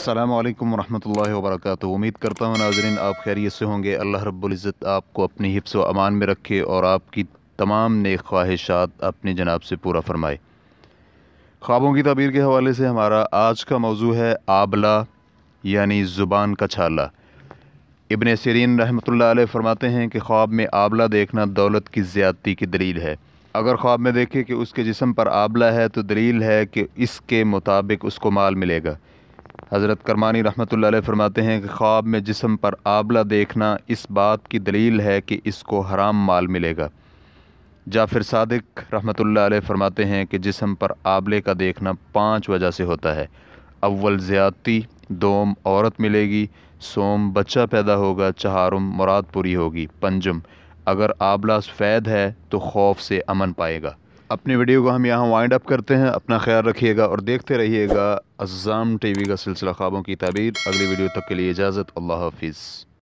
السلام علیکم ورحمۃ اللہ وبرکاتہ امید کرتا ہوں ناظرین آپ خیریت سے ہوں گے اللہ رب العزت آپ کو اپنی حفظ و امان میں رکھے اور آپ کی تمام نیک خواہشات اپنی جناب سے پورا فرمائے خوابوں کی تعبیر کے حوالے سے ہمارا آج کا موضوع ہے آبلا یعنی زبان کا چھالہ ابن سیرین رحمۃ اللہ علیہ فرماتے ہیں کہ خواب میں آبلا دیکھنا دولت کی زیادتی کی دلیل ہے اگر خواب میں دیکھے کہ اس کے جسم پر آبلا ہے تو دلیل ہے کہ اس کے مطابق اس کو مال ملے گا حضرت کرمانی رحمۃ اللہ علیہ فرماتے ہیں کہ خواب میں جسم پر آبلہ دیکھنا اس بات کی دلیل ہے کہ اس کو حرام مال ملے گا جعفر صادق رحمۃ اللہ علیہ فرماتے ہیں کہ جسم پر آبلے کا دیکھنا پانچ وجہ سے ہوتا ہے اول زیادتی دوم عورت ملے گی سوم بچہ پیدا ہوگا چہارم مراد پوری ہوگی پنجم اگر آبلہ سفید ہے تو خوف سے امن پائے گا اپنی ویڈیو کو ہم یہاں وائنڈ اپ کرتے ہیں اپنا خیال رکھیے گا اور دیکھتے رہیے گا ازام ٹی وی کا سلسلہ خوابوں کی تعبیر اگلی ویڈیو تک کے لیے اجازت اللہ حافظ